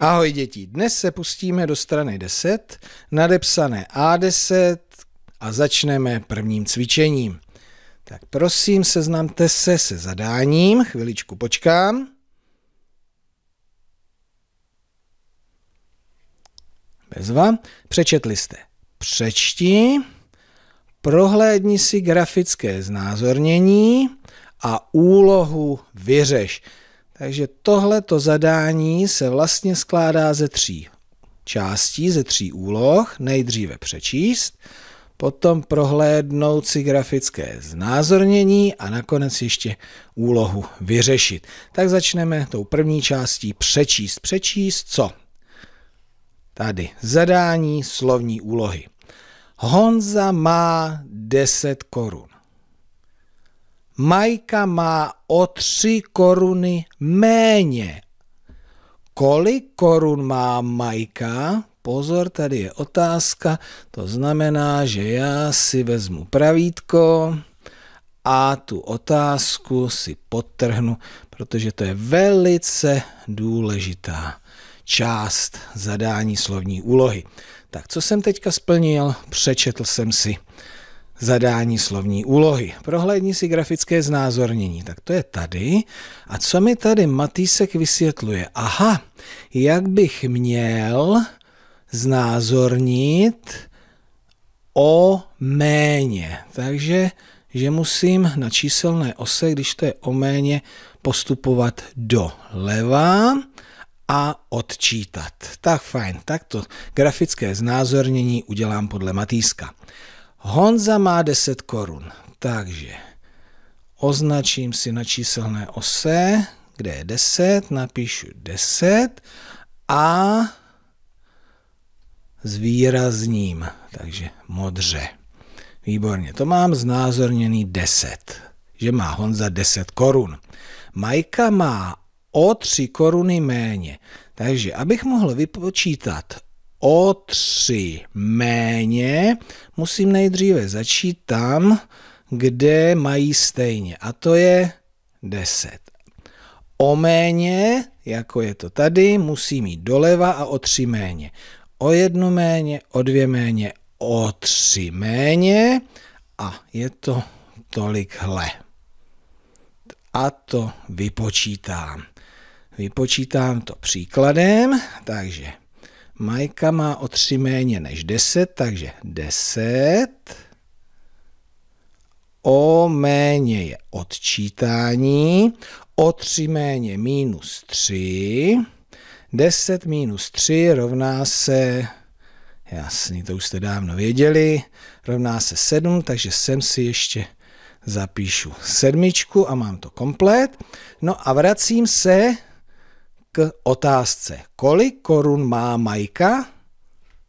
Ahoj děti, dnes se pustíme do strany 10, nadepsané A10 a začneme prvním cvičením. Tak prosím, seznamte se se zadáním, chviličku počkám. Bezva. Přečetli jste. Přečti, prohlédni si grafické znázornění a úlohu vyřeš. Takže tohleto zadání se vlastně skládá ze tří částí, ze tří úloh. Nejdříve přečíst, potom prohlédnout si grafické znázornění a nakonec ještě úlohu vyřešit. Tak začneme tou první částí přečíst. Přečíst co? Tady zadání slovní úlohy. Honza má 10 korun. Majka má o tři koruny méně. Kolik korun má Majka? Pozor, tady je otázka. To znamená, že já si vezmu pravítko a tu otázku si potrhnu, protože to je velice důležitá část zadání slovní úlohy. Tak co jsem teďka splnil? Přečetl jsem si zadání slovní úlohy. Prohlédni si grafické znázornění. Tak to je tady. A co mi tady Matýsek vysvětluje? Aha, jak bych měl znázornit o méně. Takže, že musím na číselné ose, když to je o méně, postupovat doleva a odčítat. Tak fajn, tak to grafické znázornění udělám podle Matýska. Honza má 10 korun, takže označím si na číselné ose, kde je 10, napíšu 10 a zvýrazním, takže modře. Výborně, to mám znázorněný 10, že má Honza 10 korun. Majka má o 3 koruny méně, takže abych mohl vypočítat o tři méně, musím nejdříve začít tam, kde mají stejně, a to je 10. O méně, jako je to tady, musím jít doleva a o tři méně. O jednu méně, o dvě méně, o tři méně a je to tolikhle. A to vypočítám. Vypočítám to příkladem, takže Majka má o tři méně než 10, takže 10. O méně je odčítání, o tři méně minus 3. 10 minus 3 rovná se, jasný, to už jste dávno věděli, rovná se 7, takže sem si ještě zapíšu sedmičku a mám to komplet. No a vracím se k otázce, kolik korun má Majka?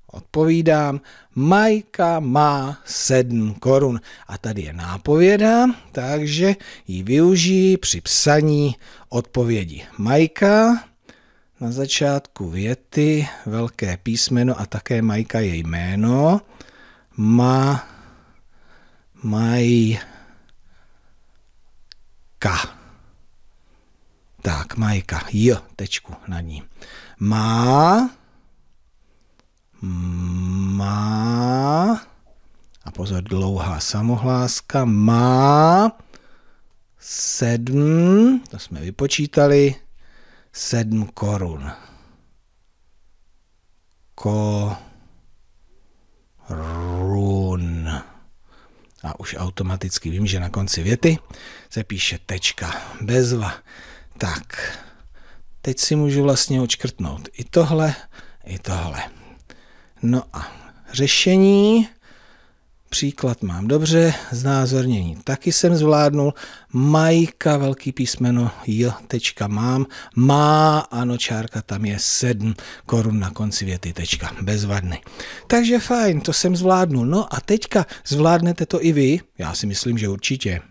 Odpovídám, Majka má 7 korun. A tady je nápověda, takže ji využiji při psaní odpovědi. Majka na začátku věty, velké písmeno a také Majka je jméno. Má, Majka. Tak, Majka, J, tečku na ní. Má, má, a pozor, dlouhá samohláska, má sedm, to jsme vypočítali, sedm korun. run. A už automaticky vím, že na konci věty se píše tečka. Bezva. Tak, teď si můžu vlastně očkrtnout i tohle, i tohle. No a řešení, příklad mám dobře, znázornění taky jsem zvládnul, majka, velký písmeno, j, tečka mám, má, ano, čárka tam je 7 korun na konci věty, tečka, bezvadný. Takže fajn, to jsem zvládnul. No a teďka zvládnete to i vy? Já si myslím, že určitě.